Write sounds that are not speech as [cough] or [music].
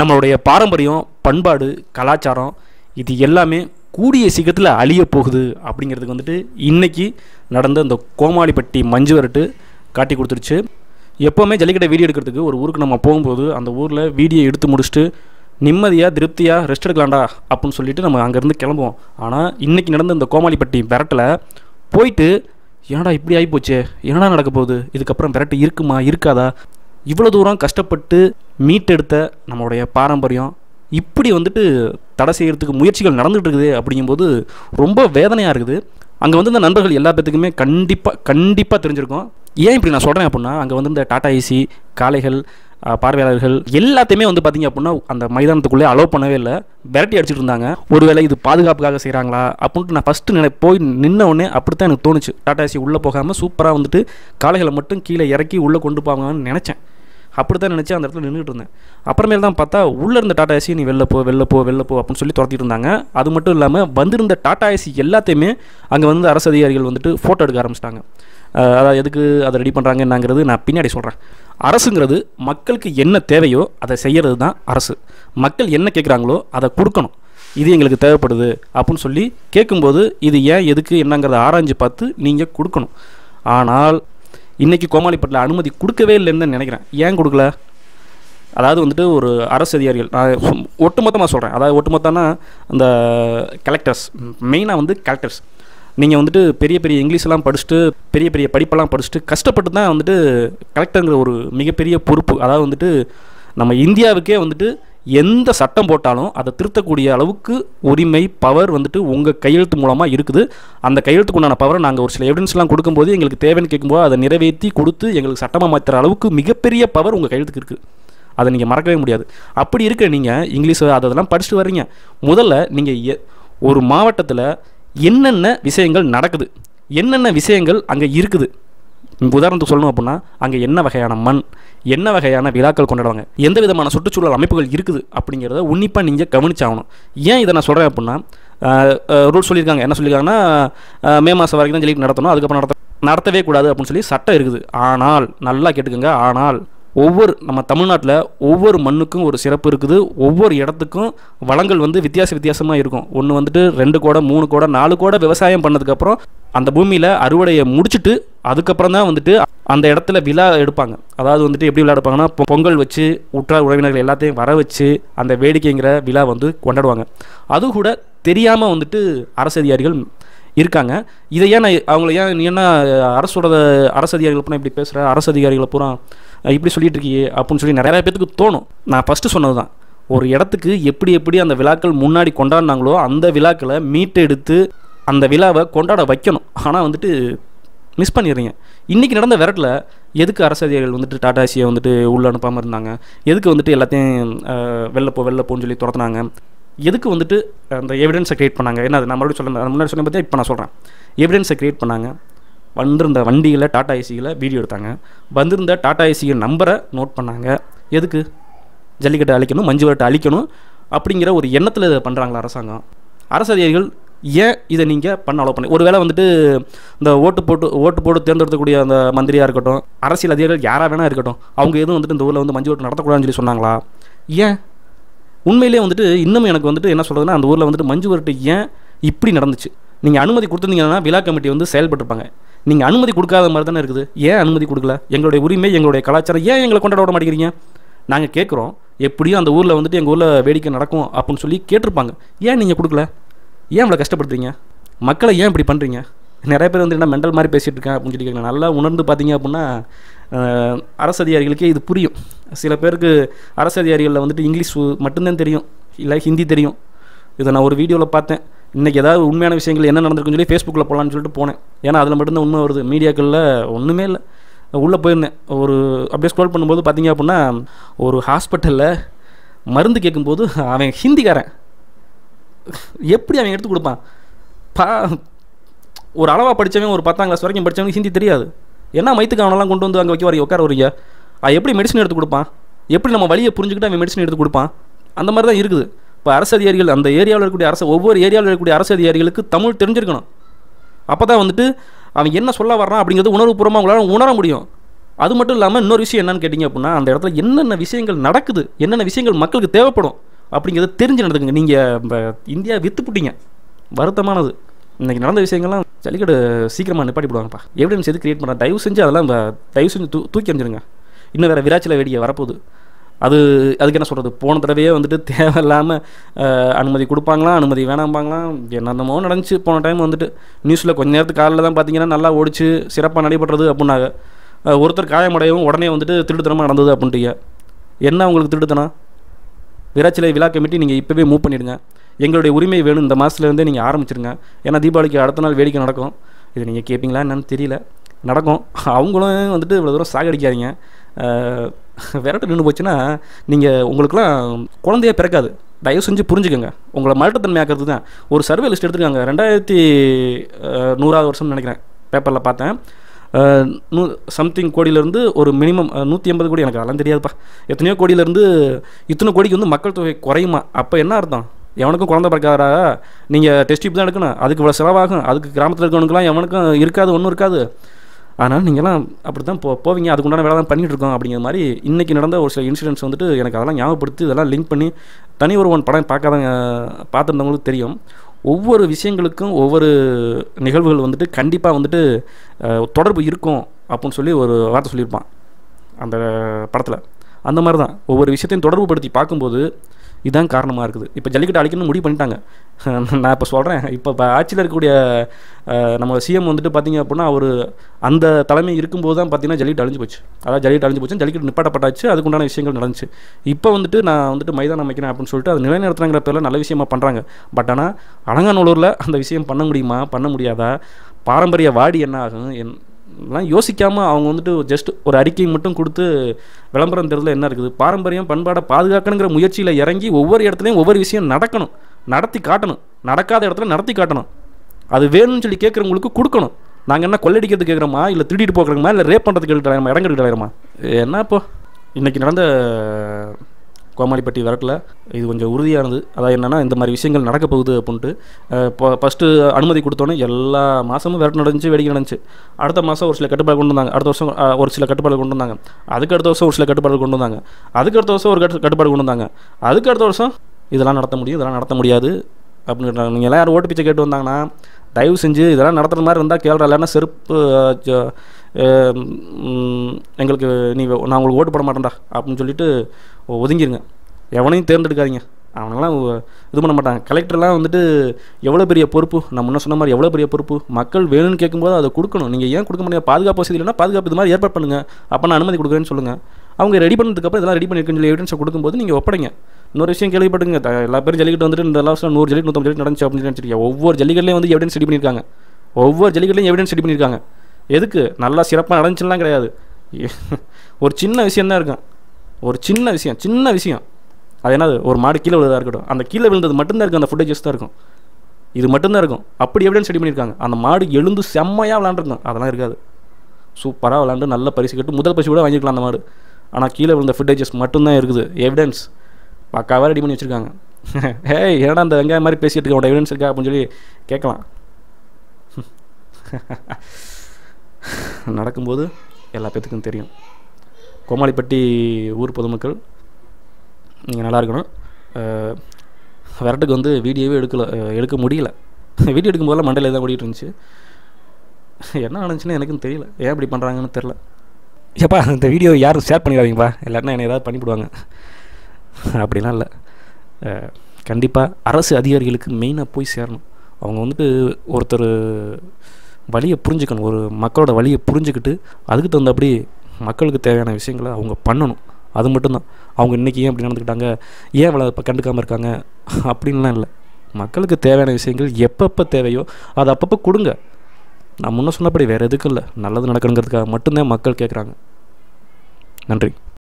நம்மளுடைய பாரம்பரியம் பண்பாடு கலாச்சாரம் இது எல்லாமே கூடிய சீக்கிரத்தில் அழிய போகுது அப்படிங்கிறதுக்கு வந்துட்டு இன்றைக்கி நடந்த இந்த கோமாளிப்பட்டி மஞ்சு வரட்டு காட்டி கொடுத்துருச்சு எப்போவுமே ஜல்லிக்கட்டை வீடியோ எடுக்கிறதுக்கு ஒரு ஊருக்கு நம்ம போகும்போது அந்த ஊரில் வீடியோ எடுத்து முடிச்சுட்டு நிம்மதியாக திருப்தியாக ரெஸ்ட் எடுக்கலாண்டா அப்படின்னு சொல்லிட்டு நம்ம அங்கேருந்து கிளம்புவோம் ஆனால் இன்றைக்கி நடந்த இந்த கோமாளிப்பட்டி விரட்டில் போயிட்டு ஏன்டா இப்படி ஆகிப்போச்சே என்னடா நடக்க போகுது இதுக்கப்புறம் விரட்டு இருக்குமா இருக்காதா இவ்வளோ தூரம் கஷ்டப்பட்டு மீட்டெடுத்த நம்மளுடைய பாரம்பரியம் இப்படி வந்துட்டு தடை செய்கிறதுக்கு முயற்சிகள் நடந்துகிட்டு இருக்குது அப்படிங்கும்போது ரொம்ப வேதனையாக இருக்குது அங்கே வந்து இந்த நண்பர்கள் எல்லா பேத்துக்குமே கண்டிப்பாக கண்டிப்பாக தெரிஞ்சிருக்கும் ஏன் இப்படி நான் சொல்கிறேன் அப்படின்னா அங்கே வந்து இந்த டாடா ஏசி காளைகள் பார்வையாளர்கள் எல்லாத்தையுமே வந்து பார்த்திங்க அப்படின்னா அந்த மைதானத்துக்குள்ளே அலோவ் பண்ணவே இல்லை விரட்டி அடிச்சுட்டு இருந்தாங்க ஒருவேளை இது பாதுகாப்புக்காக செய்கிறாங்களா அப்படின்ட்டு நான் ஃபஸ்ட்டு நினை போய் நின்ன உடனே அப்படி தான் எனக்கு தோணுச்சு டாடா ஏசி உள்ளே போகாமல் சூப்பராக வந்துட்டு காளைகளை மட்டும் கீழே இறக்கி உள்ளே கொண்டு போவாங்கன்னு நினச்சேன் அப்படி தான் நினச்சி அந்த இடத்துல நின்றுட்டு இருந்தேன் அப்புறமேல தான் பார்த்தா உள்ளே இருந்த டாடா ஏசி நீ வெளில போ வெளில போ வெளில போ அப்படின்னு சொல்லி துரத்திட்டு இருந்தாங்க அது மட்டும் இல்லாமல் வந்திருந்த டாடா ஏசி எல்லாத்தையுமே அங்கே வந்து அரசு அதிகாரிகள் வந்துட்டு ஃபோட்டோ எடுக்க ஆரம்பிச்சிட்டாங்க அதாவது எதுக்கு அதை ரெடி பண்ணுறாங்க என்னங்கிறது நான் பின்னாடி சொல்கிறேன் அரசுங்கிறது மக்களுக்கு என்ன தேவையோ அதை செய்கிறது தான் அரசு மக்கள் என்ன கேட்குறாங்களோ அதை கொடுக்கணும் இது எங்களுக்கு தேவைப்படுது அப்படின்னு சொல்லி கேட்கும்போது இது ஏன் எதுக்கு என்னங்கிறத ஆராய்ஞ்சு பார்த்து நீங்கள் கொடுக்கணும் ஆனால் இன்றைக்கி கோமாளிப்பட்டில் அனுமதி கொடுக்கவே இல்லைன்னு தான் நினைக்கிறேன் ஏன் கொடுக்கல அதாவது வந்துட்டு ஒரு அரசு அதிகாரிகள் நான் ஒட்டுமொத்தமாக சொல்கிறேன் அதாவது ஒட்டுமொத்தம்னா அந்த கலெக்டர்ஸ் மெயினாக வந்து கலெக்டர்ஸ் நீங்கள் வந்துட்டு பெரிய பெரிய இங்கிலீஷெல்லாம் படிச்சுட்டு பெரிய பெரிய படிப்பெல்லாம் படிச்சுட்டு கஷ்டப்பட்டு தான் வந்துட்டு கலெக்டருங்கிற ஒரு மிகப்பெரிய பொறுப்பு அதாவது வந்துட்டு நம்ம இந்தியாவுக்கே வந்துட்டு எந்த சட்டம் போட்டாலும் அதை திருத்தக்கூடிய அளவுக்கு உரிமை பவர் வந்துட்டு உங்கள் கையெழுத்து மூலமாக இருக்குது அந்த கையெழுத்துக்கு உண்டான பவரை நாங்கள் ஒரு சில எவிடன்ஸ்லாம் கொடுக்கும்போது எங்களுக்கு தேவைன்னு கேட்கும்போது அதை நிறைவேற்றி கொடுத்து எங்களுக்கு சட்டமாக மாற்றுற அளவுக்கு மிகப்பெரிய பவர் உங்கள் கையெழுத்துக்கு இருக்குது அதை நீங்கள் மறக்கவே முடியாது அப்படி இருக்க நீங்கள் இங்கிலீஷ் அதெல்லாம் படிச்சுட்டு வரீங்க முதல்ல நீங்கள் ஒரு மாவட்டத்தில் என்னென்ன விஷயங்கள் நடக்குது என்னென்ன விஷயங்கள் அங்கே இருக்குது உதாரணத்துக்கு சொல்லணும் அப்படின்னா அங்கே என்ன வகையான மண் என்ன வகையான விழாக்கள் கொண்டாடுவாங்க எந்த விதமான சுற்றுச்சூழல் அமைப்புகள் இருக்குது அப்படிங்கிறத உன்னிப்பாக நீங்கள் கவனிச்சாகணும் ஏன் இதை நான் சொல்கிறேன் அப்படின்னா ரூல் சொல்லியிருக்காங்க என்ன சொல்லியிருக்காங்கன்னா மே மாதம் வரைக்கும் தான் ஜல்லிக்கட்டு நடத்தணும் அதுக்கப்புறம் நடத்த நடத்தவே கூடாது அப்படின்னு சொல்லி சட்டம் இருக்குது ஆனால் நல்லா கேட்டுக்கோங்க ஆனால் ஒவ்வொரு நம்ம தமிழ்நாட்டில் ஒவ்வொரு மண்ணுக்கும் ஒரு சிறப்பு இருக்குது ஒவ்வொரு இடத்துக்கும் வளங்கள் வந்து வித்தியாச வித்தியாசமாக இருக்கும் ஒன்று வந்துட்டு ரெண்டு கோடை மூணு கோடை நாலு கோடை விவசாயம் பண்ணதுக்கப்புறம் அந்த பூமியில் அறுவடையை முடிச்சுட்டு அதுக்கப்புறம் தான் வந்துட்டு அந்த இடத்துல விழா எடுப்பாங்க அதாவது வந்துட்டு எப்படி விழா எடுப்பாங்கன்னா பொங்கல் வச்சு உற்றார் உறவினர்கள் எல்லாத்தையும் வர வச்சு அந்த வேடிக்கைங்கிற விழா வந்து கொண்டாடுவாங்க அது கூட தெரியாமல் வந்துட்டு அரசு அதிகாரிகள் இருக்காங்க இதை ஏன் அவங்கள ஏன் நீ என்ன அரசோட அரசு அதிகாரிகள் பூரா இப்படி பேசுகிற அரசு அதிகாரிகளை பூரா இப்படி சொல்லிட்டு இருக்கியே அப்படின்னு சொல்லி நிறையா பேத்துக்கு தோணும் நான் ஃபஸ்ட்டு சொன்னது தான் ஒரு இடத்துக்கு எப்படி எப்படி அந்த விழாக்கள் முன்னாடி கொண்டாடினாங்களோ அந்த விழாக்களை மீட்டெடுத்து அந்த விழாவை கொண்டாட வைக்கணும் ஆனால் வந்துட்டு மிஸ் பண்ணிடுறீங்க இன்றைக்கி நடந்த விரட்டில் எதுக்கு அரசு அதிகாரிகள் வந்துட்டு டாடாசியை வந்துட்டு உள்ளே அனுப்பாமல் இருந்தாங்க எதுக்கு வந்துட்டு எல்லாத்தையும் வெளில போ வெளில போன்னு சொல்லி துரத்துனாங்க எதுக்கு வந்துட்டு அந்த எவிடன்ஸை க்ரியேட் பண்ணாங்க என்ன அது நான் சொல்ல முன்னாடி சொன்ன பற்றி இப்போ நான் சொல்கிறேன் எவிடன்ஸை க்ரியேட் பண்ணாங்க வந்திருந்த வண்டியில் டாட்டா ஏசியில் வீடியோ எடுத்தாங்க வந்திருந்த டாட்டா ஏசியின் நம்பரை நோட் பண்ணாங்க எதுக்கு ஜல்லிக்கட்டை அழிக்கணும் மஞ்சு வரட்டை அழிக்கணும் அப்படிங்கிற ஒரு எண்ணத்தில் இதை பண்ணுறாங்களா அரசாங்கம் அரசு அதிகாரிகள் ஏன் இதை நீங்கள் பண்ண அலோவ் பண்ணி ஒருவேளை வந்துட்டு இந்த ஓட்டு போட்டு ஓட்டு போட்டு தேர்ந்தெடுக்கக்கூடிய அந்த மந்திரியாக இருக்கட்டும் அரசியல் அதிகாரிகள் யாராக வேணால் இருக்கட்டும் அவங்க எதுவும் வந்துட்டு இந்த ஊரில் வந்து மஞ்சு ஓட்டு நடத்தக்கூடாதுன்னு சொல்லி சொன்னாங்களா ஏன் உண்மையிலே வந்துட்டு இன்னும் எனக்கு வந்துட்டு என்ன சொல்கிறதுனா அந்த ஊரில் வந்துட்டு மஞ்சு வரட்டு ஏன் இப்படி நடந்துச்சு நீங்கள் அனுமதி கொடுத்துருந்தீங்கன்னா விழா கமிட்டி வந்து செயல்பட்டுருப்பாங்க நீங்கள் அனுமதி கொடுக்காத மாதிரி தானே இருக்குது ஏன் அனுமதி கொடுக்கல எங்களுடைய உரிமை எங்களுடைய கலாச்சாரம் ஏன் எங்களை கொண்டாட விட மாட்டேங்கிறீங்க நாங்கள் கேட்குறோம் எப்படியும் அந்த ஊரில் வந்துட்டு எங்கள் ஊரில் வேடிக்கை நடக்கும் அப்படின்னு சொல்லி கேட்டிருப்பாங்க ஏன் நீங்கள் கொடுக்கல ஏன் இவ்வளோ கஷ்டப்படுத்துறீங்க மக்களை ஏன் இப்படி பண்ணுறீங்க நிறைய பேர் வந்து என்ன மெண்டல் மாதிரி பேசிகிட்டு இருக்கேன் அப்படின்னு சொல்லி கேட்குறேன் நல்லா உணர்ந்து பார்த்தீங்க அப்படின்னா அரசு அதிகாரிகளுக்கே இது புரியும் சில பேருக்கு அரசு அதிகாரிகளில் வந்துட்டு இங்கிலீஷ் மட்டும்தான் தெரியும் இல்லை ஹிந்தி தெரியும் இதை நான் ஒரு வீடியோவில் பார்த்தேன் இன்றைக்கி ஏதாவது உண்மையான விஷயங்கள் என்ன நடந்திருக்குன்னு சொல்லி ஃபேஸ்புக்கில் போகலான்னு சொல்லிட்டு போனேன் ஏன்னா அதில் மட்டும்தான் உண்மை வருது மீடியாக்களில் ஒன்றுமே இல்லை உள்ளே போயிருந்தேன் ஒரு அப்படியே ஸ்க்ரோல் பண்ணும்போது பார்த்தீங்க அப்படின்னா ஒரு ஹாஸ்பிட்டலில் மருந்து கேட்கும்போது அவன் ஹிந்திக்காரன் எப்படி அவன் எடுத்து கொடுப்பான் பா ஒரு அளவாக படித்தவன் ஒரு பத்தாம் கிளாஸ் வரைக்கும் படித்தவனுக்கு ஹிந்தி தெரியாது என்ன மைத்துக்கு அவனெல்லாம் கொண்டு வந்து அங்கே வைக்க வரைக்கும் உட்கார வரீங்க அவன் எப்படி மெடிசன் எடுத்து கொடுப்பான் எப்படி நம்ம வழியை புரிஞ்சுக்கிட்டு அவன் மெடிசன் எடுத்து கொடுப்பான் அந்த மாதிரி தான் இருக்குது இப்போ அரசு அதிகாரிகள் அந்த ஏரியாவில் இருக்கக்கூடிய அரசு ஒவ்வொரு ஏரியாவில் இருக்கக்கூடிய அரசு அதிகாரிகளுக்கு தமிழ் தெரிஞ்சிருக்கணும் அப்போ தான் வந்துட்டு அவன் என்ன சொல்ல வர்றான் அப்படிங்கிறது உணர்வுபூர்வமாக உங்களால் உணர முடியும் அது மட்டும் இல்லாமல் இன்னொரு விஷயம் என்னன்னு கேட்டிங்க அப்படின்னா அந்த இடத்துல என்னென்ன விஷயங்கள் நடக்குது என்னென்ன விஷயங்கள் மக்களுக்கு தேவைப்படும் அப்படிங்கிறத தெரிஞ்சு நடந்துக்குங்க நீங்கள் இந்தியா விற்றுப்புட்டிங்க வருத்தமானது இன்றைக்கி நடந்த விஷயங்கள்லாம் ஜல்லிக்கட்டு சீக்கிரமாக நிப்பாட்டி போடுவாங்கப்பா எவிடன்ஸ் எது கிரியேட் பண்ணால் தயவு செஞ்சு அதெல்லாம் தயவு செஞ்சு தூ தூக்கி அமைஞ்சிருங்க இன்னும் வேறு விராச்சில வேடியை வரப்போகுது அது அதுக்கு என்ன சொல்கிறது போன தடவையே வந்துட்டு [laughs] தேவையில்லாமல் அனுமதி கொடுப்பாங்களாம் அனுமதி வேணாம்பாங்களாம் என்னென்னமோ நடந்துச்சு போன டைம் வந்துட்டு நியூஸில் கொஞ்ச நேரத்துக்கு காலையில் தான் பார்த்தீங்கன்னா நல்லா ஓடிச்சு சிறப்பாக நடைபெற்றது அப்படின்னாங்க ஒருத்தர் காயமடையவும் உடனே வந்துட்டு திருடுத்தனமாக நடந்தது அப்படின்ட்டு என்ன உங்களுக்கு திருட்டுத்தனம் விராச்சிலை விழா கமிட்டி நீங்கள் இப்போவே மூவ் பண்ணிவிடுங்க எங்களுடைய உரிமை வேணும் இந்த மாதத்துலேருந்தே நீங்கள் ஆரம்பிச்சிருங்க ஏன்னா தீபாவளிக்கு அடுத்த நாள் வேடிக்கை நடக்கும் இது நீங்கள் கேட்பீங்களா என்னென்னு தெரியல நடக்கும் அவங்களும் வந்துட்டு இவ்வளோ தூரம் சாகடிக்காதீங்க விரட்டு நின்று போச்சுன்னா நீங்கள் உங்களுக்குலாம் குழந்தையே பிறக்காது தயவு செஞ்சு புரிஞ்சுக்கோங்க உங்களை மலட்டத்தன்மையாக்கிறது தான் ஒரு சர்வே லிஸ்ட் எடுத்துருக்காங்க ரெண்டாயிரத்தி நூறாவது வருஷம்னு நினைக்கிறேன் பேப்பரில் பார்த்தேன் நூ சம்திங் கோடியிலேருந்து ஒரு மினிமம் நூற்றி ஐம்பது கோடி எனக்கு அதெல்லாம் தெரியாதுப்பா எத்தனையோ கோடியிலேருந்து இத்தனை கோடிக்கு வந்து மக்கள் தொகை குறையுமா அப்போ என்ன அர்த்தம் எவனுக்கும் குழந்த பிறக்காதா நீங்கள் டெஸ்ட் டியூப் தான் எடுக்கணும் அதுக்கு இவ்வளோ செலவாகும் அதுக்கு கிராமத்தில் இருக்கவனுக்குலாம் எவனுக்கும் இருக்காது ஒன்றும் இருக்காது அதனால் நீங்கள்லாம் அப்படி தான் போ போவீங்க அதுக்குண்டான வேலை தான் பண்ணிகிட்ருக்கோம் அப்படிங்கிற மாதிரி இன்றைக்கி நடந்த ஒரு சில இன்சிடென்ட்ஸ் வந்துட்டு எனக்கு அதெல்லாம் ஞாபகப்படுத்தி இதெல்லாம் லிங்க் பண்ணி தனி ஒரு ஒன் படம் பார்க்காதவங்க பார்த்துருந்தவங்களுக்கு தெரியும் ஒவ்வொரு விஷயங்களுக்கும் ஒவ்வொரு நிகழ்வுகள் வந்துட்டு கண்டிப்பாக வந்துட்டு தொடர்பு இருக்கும் அப்படின்னு சொல்லி ஒரு வார்த்தை சொல்லியிருப்பான் அந்த படத்தில் அந்த மாதிரி தான் ஒவ்வொரு விஷயத்தையும் தொடர்பு படுத்தி பார்க்கும்போது இதுதான் காரணமாக இருக்குது இப்போ ஜல்லிக்கட்டு அழிக்கணும்னு முடிவு பண்ணிட்டாங்க [laughs] நான் இப்போ சொல்கிறேன் இப்போ இப்போ ஆட்சியில் இருக்கக்கூடிய நம்ம சிஎம் வந்துட்டு பார்த்திங்க அப்படின்னா அவர் அந்த தலைமை இருக்கும்போது தான் பார்த்திங்கன்னா ஜல்லிக்கட்டு அழிஞ்சு போச்சு அதாவது ஜல்லிக்கட்டு அழிஞ்சு போச்சு ஜல்லிக்கட்டு நிப்பாட்டப்பட்டாச்சு அதுக்குண்டான விஷயங்கள் நடந்துச்சு இப்போ வந்துட்டு நான் வந்துட்டு மைதானம் அமைக்கிறேன் அப்படின்னு சொல்லிட்டு அது நிலைநிறுத்துறாங்கிற பேரில் நல்ல விஷயமா பண்ணுறாங்க பட் ஆனால் அலங்காநல்லூரில் அந்த விஷயம் பண்ண முடியுமா பண்ண முடியாதா பாரம்பரிய வாடி என்ன ஆகும் என் எல்லாம் யோசிக்காமல் அவங்க வந்துட்டு ஜஸ்ட் ஒரு அறிக்கை மட்டும் கொடுத்து விளம்பரம் தெருவில் என்ன இருக்குது பாரம்பரியம் பண்பாடை பாதுகாக்கணுங்கிற முயற்சியில் இறங்கி ஒவ்வொரு இடத்துலையும் ஒவ்வொரு விஷயம் நடக்கணும் நடத்தி காட்டணும் நடக்காத இடத்துல நடத்தி காட்டணும் அது வேணும்னு சொல்லி கேட்குறவங்களுக்கு கொடுக்கணும் நாங்கள் என்ன கொள்ளடிக்கிறது கேட்குறோமா இல்லை திருடிட்டு போக்குறோமா இல்லை ரேப் பண்ணுறது கேட்டுக்கிறோமா இடம் கேட்டுக்கிறோமா என்ன இப்போ இன்றைக்கி நடந்த கோமாளிப்பட்டி வரட்டில் இது கொஞ்சம் உறுதியானது அதாவது என்னென்னா இந்த மாதிரி விஷயங்கள் நடக்க போகுது அப்படின்ட்டு இப்போ ஃபஸ்ட்டு அனுமதி கொடுத்தோன்னே எல்லா மாதமும் விரட்டு நடந்துச்சு வேடிக்கை நடந்துச்சு அடுத்த மாதம் ஒரு சில கட்டுப்பாடு கொண்டு வந்தாங்க அடுத்த வருஷம் ஒரு சில கட்டுப்பாடு கொண்டு வந்தாங்க அதுக்கு அடுத்த வருஷம் ஒரு சில கட்டுப்பாடு கொண்டு வந்தாங்க அதுக்கு அடுத்த வருஷம் ஒரு கட்டு கட்டுப்பாடு கொண்டு வந்தாங்க அதுக்கு அடுத்த வருஷம் இதெல்லாம் நடத்த முடியும் இதெல்லாம் நடத்த முடியாது அப்படின்னு கேட்டாங்க நீங்கள் எல்லாம் யாரும் ஓட்டு பிச்சை கேட்டு வந்தாங்கன்னா தயவு செஞ்சு இதெல்லாம் நடத்துகிற மாதிரி இருந்தால் கேள்வி இல்லைன்னா செருப்பு எங்களுக்கு நீ நான் உங்களுக்கு ஓட்டு போட மாட்டேன்டா அப்படின்னு சொல்லிட்டு ஒதுங்கிருங்க எவனையும் தேர்ந்தெடுக்காதீங்க அவனெல்லாம் இது பண்ண மாட்டாங்க கலெக்டர்லாம் வந்துட்டு எவ்வளோ பெரிய பொறுப்பு நான் முன்ன சொன்ன மாதிரி எவ்வளோ பெரிய பொறுப்பு மக்கள் வேணும்னு கேட்கும்போது அதை கொடுக்கணும் நீங்கள் ஏன் கொடுக்க முடியாது பாதுகாப்பு வசதி இல்லைன்னா பாதுகாப்பு இது மாதிரி ஏற்பாடு பண்ணுங்கள் அப்போ நான் அனுமதி கொடுக்குறேன்னு சொல்லுங்கள் அவங்க ரெடி பண்ணதுக்கப்புறம் இதெல்லாம் ரெடி பண்ணியிருக்குன்னு சொல்லி எவிடன்ஸை கொடுக்கும்போது நீங்கள் ஒப்படைங்க இன்னொரு விஷயம் கேள்விப்பட்டுங்க எல்லா பேரும் ஜல்லிக்கட்டு வந்துட்டு இந்த லாஸ்ட்டில் நூறு ஜல்லிக்கட்டு நூற்றி ஜல்லி நடந்துச்சு அப்படின்னு நினச்சிருக்கேன் ஒவ்வொரு ஜல்லிக்கட்லையும் வந்து எவிடன்ஸ் ரெடி பண்ணியிருக்காங்க ஒவ்வொரு ஜல்லிக்கட்லையும் எவிடன்ஸ் ரெடி பண்ணியிருக்காங்க எதுக்கு நல்லா சிறப்பாக நடந்துச்சுலாம் கிடையாது [laughs] ஒரு சின்ன விஷயம் தான் இருக்கும் ஒரு சின்ன விஷயம் சின்ன விஷயம் அது என்னது ஒரு மாடு கீழே விழுதாக இருக்கட்டும் அந்த கீழே விழுந்தது மட்டும்தான் இருக்கும் அந்த ஃபுட்டேஜஸ் தான் இருக்கும் இது மட்டும்தான் இருக்கும் அப்படி எவிடன்ஸ் ரெடி பண்ணியிருக்காங்க அந்த மாடு எழுந்து செம்மையாக விளாண்டுருந்தோம் அதெல்லாம் இருக்காது சூப்பராக விளாண்டு நல்ல பரிசு கட்டு முதல் பரிசு கூட வாங்கிக்கலாம் அந்த மாடு ஆனால் கீழே விழுந்த ஃபுட்டேஜஸ் மட்டும்தான் இருக்குது எவிடன்ஸ் பக்காவாக ரெடி பண்ணி வச்சுருக்காங்க ஹே [laughs] ஏன்னா அந்த வெங்காயம் மாதிரி பேசிகிட்டு இருக்க எவிடன்ஸ் இருக்கா அப்படின்னு சொல்லி கேட்கலாம் [laughs] நடக்கும்போது எல்லா பேத்துக்கும் தெரியும் கோமாளிப்பட்டி ஊர் பொதுமக்கள் நீங்கள் நல்லா இருக்கணும் விரட்டுக்கு வந்து வீடியோவே எடுக்கல எடுக்க முடியல [laughs] வீடியோ எடுக்கும்போதெல்லாம் மண்டையில் தான் ஓடிட்டு இருந்துச்சு என்ன நடந்துச்சுன்னு எனக்கும் தெரியல ஏன் இப்படி பண்ணுறாங்கன்னு தெரில ஏப்பா இந்த வீடியோ யாரும் ஷேர் பண்ணிடாதீங்கப்பா எல்லாருமே என்னை ஏதாவது பண்ணிவிடுவாங்க அப்படிலாம் இல்லை கண்டிப்பாக அரசு அதிகாரிகளுக்கு மெயினாக போய் சேரணும் அவங்க வந்துட்டு ஒருத்தர் வழியை புரிஞ்சுக்கணும் ஒரு மக்களோட வழியை புரிஞ்சுக்கிட்டு அதுக்கு தகுந்த அப்படி மக்களுக்கு தேவையான விஷயங்களை அவங்க பண்ணணும் அது மட்டும்தான் அவங்க இன்றைக்கி ஏன் அப்படி நடந்துக்கிட்டாங்க ஏன் அவளை இப்போ கண்டுக்காமல் இருக்காங்க அப்படின்லாம் இல்லை மக்களுக்கு தேவையான விஷயங்கள் எப்பப்போ தேவையோ அது அப்பப்போ கொடுங்க நான் முன்ன சொன்னபடி வேறு எதுக்கும் இல்லை நல்லது நடக்கணுங்கிறதுக்காக மட்டும்தான் மக்கள் கேட்குறாங்க நன்றி